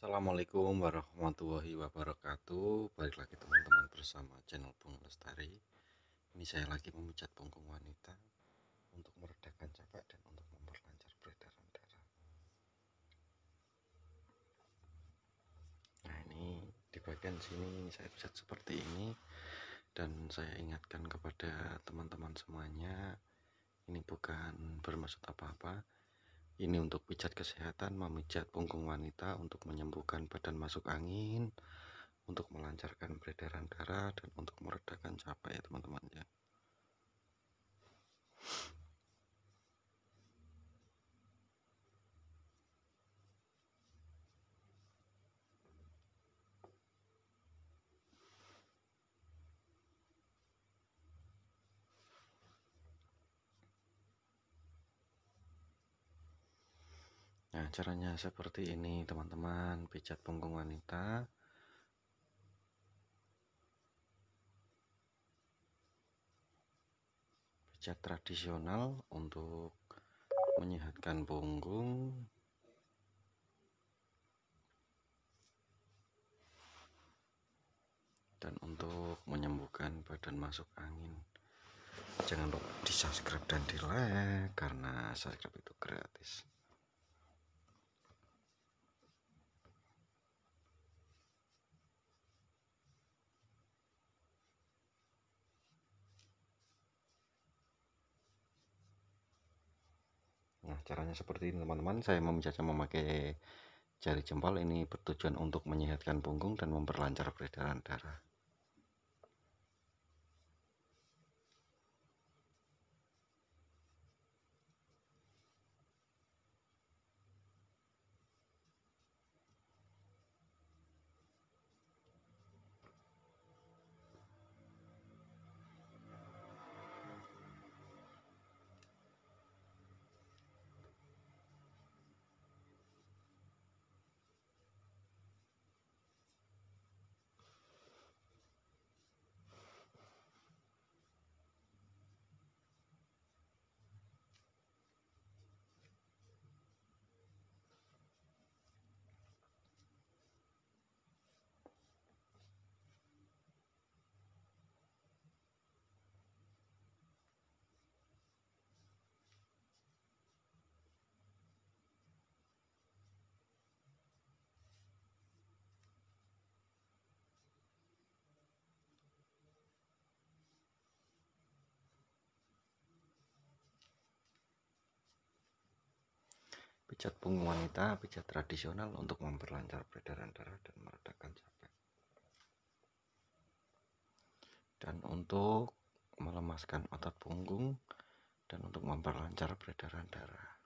Assalamualaikum warahmatullahi wabarakatuh Balik lagi teman-teman bersama channel Bung Lestari Ini saya lagi memecat punggung wanita Untuk meredakan capek dan untuk memperlancar peredaran darah Nah ini di bagian sini saya pecat seperti ini Dan saya ingatkan kepada teman-teman semuanya Ini bukan bermaksud apa-apa ini untuk pijat kesehatan, memijat punggung wanita untuk menyembuhkan badan masuk angin, untuk melancarkan peredaran darah dan untuk meredakan capek ya teman-teman ya. Nah, caranya seperti ini, teman-teman. Pijat punggung wanita. Pijat tradisional untuk menyehatkan punggung. Dan untuk menyembuhkan badan masuk angin. Jangan lupa di subscribe dan di like karena subscribe itu gratis. caranya seperti ini teman-teman saya menjajah memakai jari jempol ini bertujuan untuk menyehatkan punggung dan memperlancar peredaran darah pijat punggung wanita, pijat tradisional untuk memperlancar peredaran darah dan meredakan capek. Dan untuk melemaskan otot punggung dan untuk memperlancar peredaran darah.